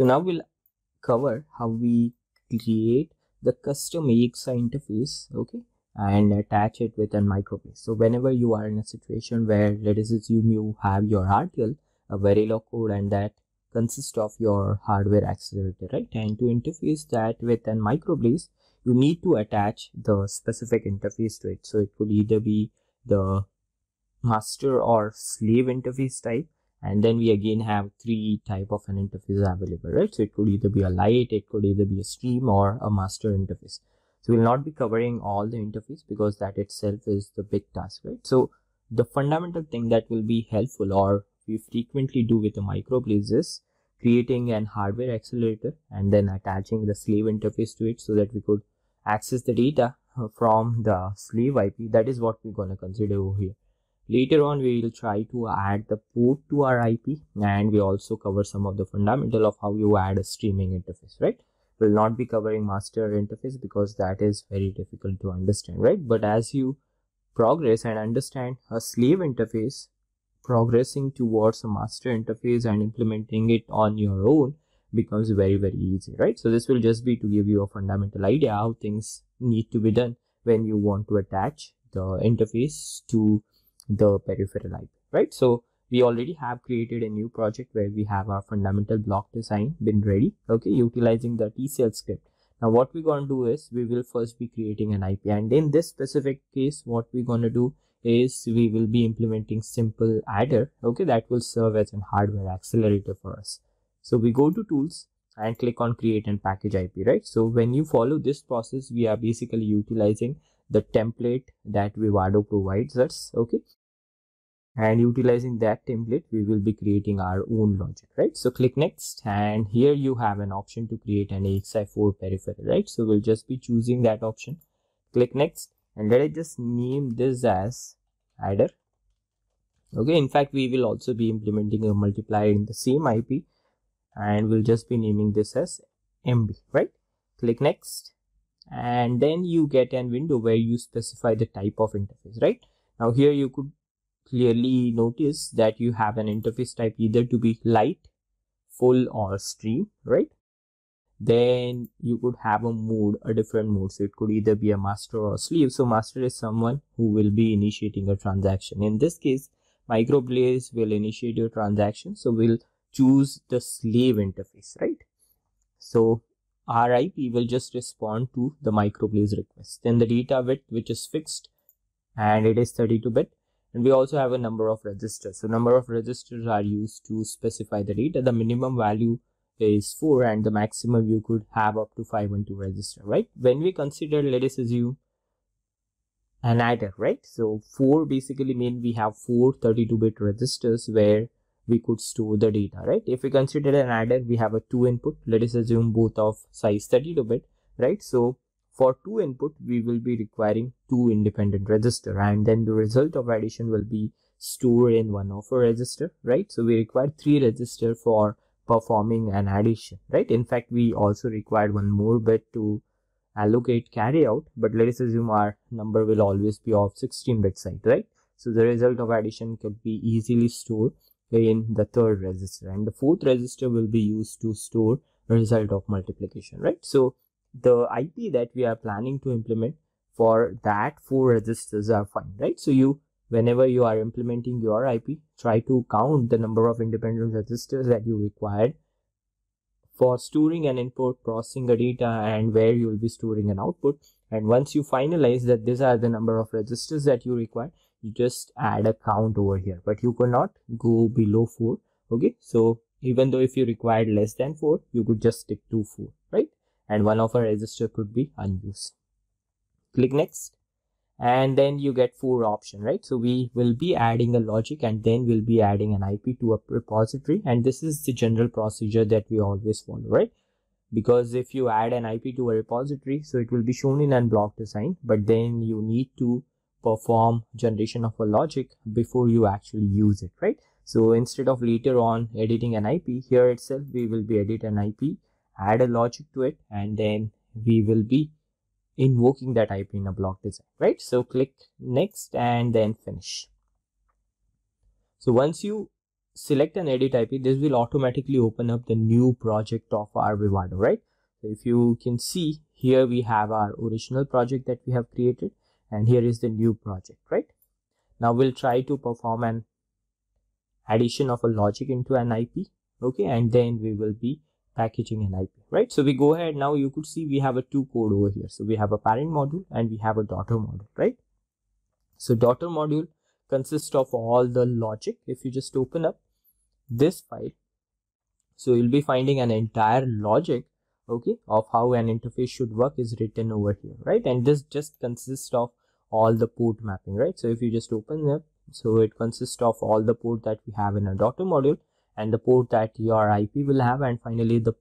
So now we'll cover how we create the custom EXI interface, okay, and attach it with a microbase. So whenever you are in a situation where let us assume you have your RTL, a Verilog code and that consists of your hardware accelerator, right? And to interface that with a microblade, you need to attach the specific interface to it. So it could either be the master or slave interface type and then we again have three type of an interface available right so it could either be a light it could either be a stream or a master interface so we'll not be covering all the interface because that itself is the big task right so the fundamental thing that will be helpful or we frequently do with the microblades is creating an hardware accelerator and then attaching the slave interface to it so that we could access the data from the slave IP. That is what we're going to consider over here later on we will try to add the port to our ip and we also cover some of the fundamental of how you add a streaming interface right we will not be covering master interface because that is very difficult to understand right but as you progress and understand a slave interface progressing towards a master interface and implementing it on your own becomes very very easy right so this will just be to give you a fundamental idea how things need to be done when you want to attach the interface to the peripheral IP, right? So we already have created a new project where we have our fundamental block design been ready, okay, utilizing the TCL script. Now what we're going to do is we will first be creating an IP and in this specific case, what we're going to do is we will be implementing simple adder, okay, that will serve as an hardware accelerator for us. So we go to tools and click on create and package IP, right? So when you follow this process, we are basically utilizing the template that Vivado provides us, okay? and utilizing that template we will be creating our own logic right so click next and here you have an option to create an axi4 peripheral right so we'll just be choosing that option click next and let us just name this as adder okay in fact we will also be implementing a multiplier in the same ip and we'll just be naming this as mb right click next and then you get an window where you specify the type of interface right now here you could clearly notice that you have an interface type either to be light, full or stream, right? Then you could have a mode, a different mode. So it could either be a master or slave. So master is someone who will be initiating a transaction. In this case, microblaze will initiate your transaction. So we'll choose the slave interface, right? So RIP will just respond to the microblaze request. Then the data width, which is fixed and it is 32 bit and we also have a number of registers so number of registers are used to specify the data the minimum value is 4 and the maximum you could have up to 512 register right when we consider let us assume an adder right so 4 basically mean we have four 32 bit registers where we could store the data right if we consider an adder we have a two input let us assume both of size 32 bit right so for two input, we will be requiring two independent register and then the result of addition will be stored in one of a register, right? So we require three register for performing an addition, right? In fact, we also required one more bit to allocate carry out, but let us assume our number will always be of 16 bit size, right? So the result of addition could be easily stored in the third register and the fourth register will be used to store result of multiplication, right? So the IP that we are planning to implement for that four registers are fine, right? So you, whenever you are implementing your IP, try to count the number of independent registers that you required for storing an input, processing the data and where you will be storing an output. And once you finalize that these are the number of registers that you require, you just add a count over here, but you cannot go below four. Okay. So even though if you required less than four, you could just stick to four and one of our resistor could be unused click next and then you get four option right so we will be adding a logic and then we'll be adding an ip to a repository and this is the general procedure that we always follow right because if you add an ip to a repository so it will be shown in unblocked design but then you need to perform generation of a logic before you actually use it right so instead of later on editing an ip here itself we will be edit an ip add a logic to it and then we will be invoking that IP in a block design, right? So click next and then finish. So once you select an edit IP, this will automatically open up the new project of our Vivado, right? So if you can see here, we have our original project that we have created and here is the new project, right? Now we'll try to perform an addition of a logic into an IP, okay? And then we will be packaging and IP, right? So we go ahead now you could see we have a two code over here. So we have a parent module and we have a daughter module, right? So daughter module consists of all the logic. If you just open up this file, so you'll be finding an entire logic, okay, of how an interface should work is written over here, right? And this just consists of all the port mapping, right? So if you just open up, so it consists of all the port that we have in our daughter module and the port that your IP will have and finally the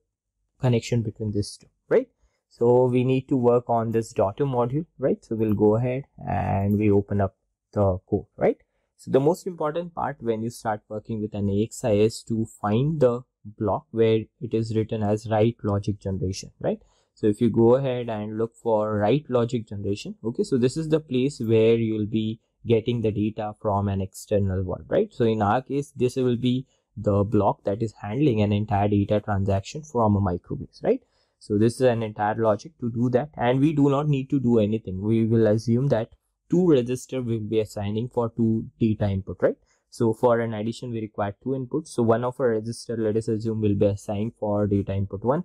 connection between these two, right? So we need to work on this daughter module, right? So we'll go ahead and we open up the code, right? So the most important part when you start working with an AXI is to find the block where it is written as write logic generation, right? So if you go ahead and look for write logic generation, okay, so this is the place where you'll be getting the data from an external world, right? So in our case, this will be the block that is handling an entire data transaction from a microbase, right? So this is an entire logic to do that and we do not need to do anything. We will assume that two register will be assigning for two data input, right? So for an addition, we require two inputs. So one of a register, let us assume will be assigned for data input one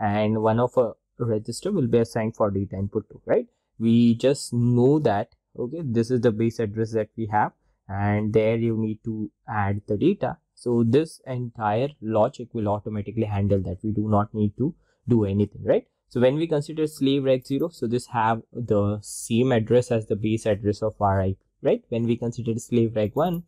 and one of a register will be assigned for data input two, right? We just know that, okay, this is the base address that we have and there you need to add the data so this entire logic will automatically handle that. We do not need to do anything, right? So when we consider slave reg 0, so this have the same address as the base address of RIP, right? When we consider slave reg 1,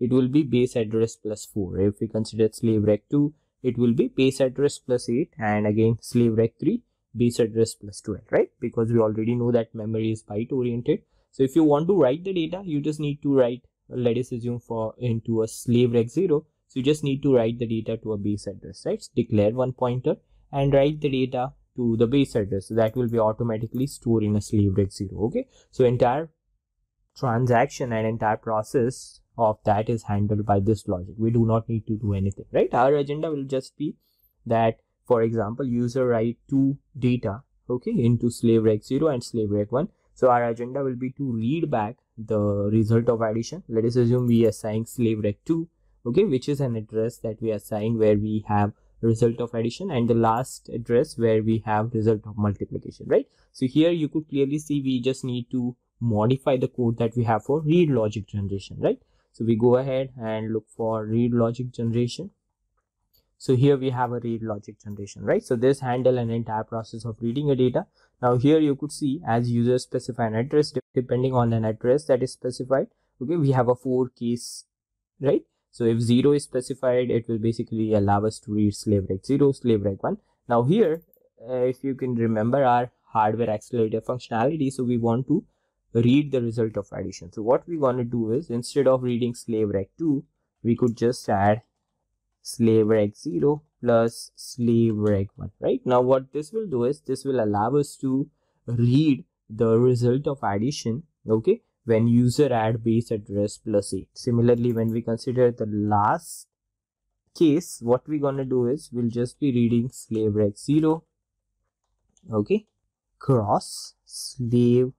it will be base address plus 4. If we consider slave reg 2, it will be base address plus 8 and again slave reg 3, base address plus 12, right? Because we already know that memory is byte oriented. So if you want to write the data, you just need to write, let us assume for into a slave reg 0 so you just need to write the data to a base address, right? So declare one pointer and write the data to the base address. So that will be automatically stored in a slave reg zero. Okay. So entire transaction and entire process of that is handled by this logic. We do not need to do anything, right? Our agenda will just be that, for example, user write two data, okay, into slave reg zero and slave reg one. So our agenda will be to read back the result of addition. Let us assume we assign slave reg 2 okay which is an address that we assign where we have result of addition and the last address where we have result of multiplication right so here you could clearly see we just need to modify the code that we have for read logic generation right so we go ahead and look for read logic generation so here we have a read logic generation right so this handle an entire process of reading a data now here you could see as user specify an address depending on an address that is specified okay we have a four case right so if 0 is specified, it will basically allow us to read slave reg 0, slave reg 1. Now here, uh, if you can remember our hardware accelerator functionality, so we want to read the result of addition. So what we want to do is instead of reading slave reg 2, we could just add slave reg 0 plus slave reg 1, right? Now what this will do is this will allow us to read the result of addition, okay? when user add base address plus 8. Similarly, when we consider the last case, what we're gonna do is we'll just be reading slave reg 0, okay, cross slave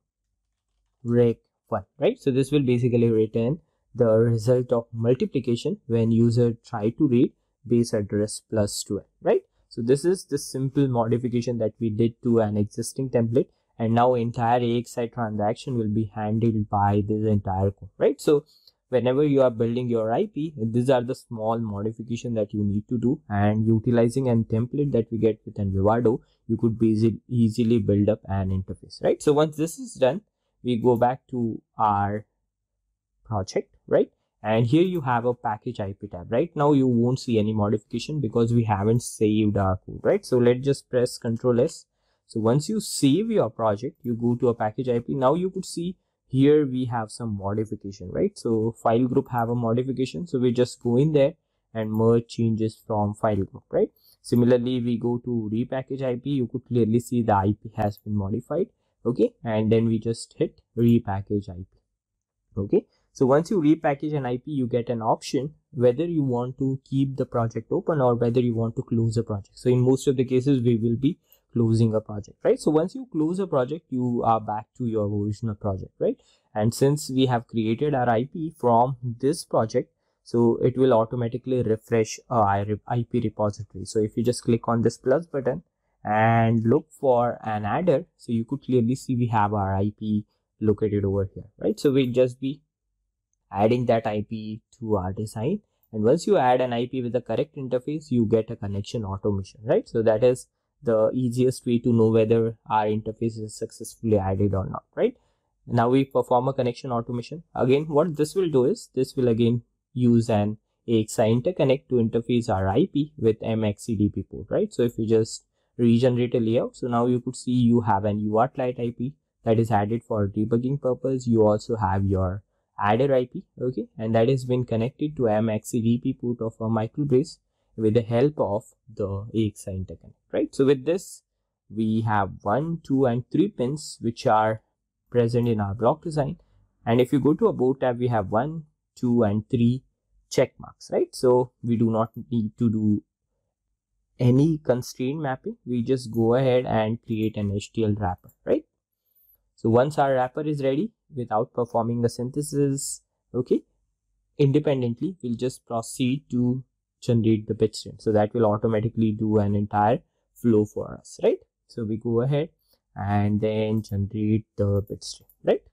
reg 1, right? So this will basically return the result of multiplication when user try to read base address plus 12, right? So this is the simple modification that we did to an existing template and now entire AXI transaction will be handled by this entire code, right? So whenever you are building your IP, these are the small modification that you need to do and utilizing and template that we get with Envivado, you could easy, easily build up an interface, right? So once this is done, we go back to our project, right? And here you have a package IP tab. Right now you won't see any modification because we haven't saved our code, right? So let's just press Ctrl S so once you save your project, you go to a package IP. Now you could see here we have some modification, right? So file group have a modification. So we just go in there and merge changes from file group, right? Similarly, we go to repackage IP. You could clearly see the IP has been modified. Okay. And then we just hit repackage IP. Okay. So once you repackage an IP, you get an option whether you want to keep the project open or whether you want to close the project. So in most of the cases, we will be closing a project, right? So once you close a project, you are back to your original project, right? And since we have created our IP from this project, so it will automatically refresh our IP repository. So if you just click on this plus button and look for an adder, so you could clearly see we have our IP located over here, right? So we'll just be adding that IP to our design. And once you add an IP with the correct interface, you get a connection automation, right? So that is the easiest way to know whether our interface is successfully added or not, right? Now we perform a connection automation. Again, what this will do is this will again use an AXI interconnect to interface our IP with MXCDP port, right? So if you just regenerate a layout, so now you could see you have an light IP that is added for debugging purpose. You also have your adder IP, okay, and that has been connected to MXCDP port of a microbrace with the help of the AXI interconnect, right? So with this, we have one, two, and three pins which are present in our block design. And if you go to a board tab, we have one, two, and three check marks, right? So we do not need to do any constraint mapping. We just go ahead and create an HTL wrapper, right? So once our wrapper is ready without performing the synthesis, okay, independently, we'll just proceed to and read the pitch stream. So that will automatically do an entire flow for us, right? So we go ahead and then generate the pitch stream, right?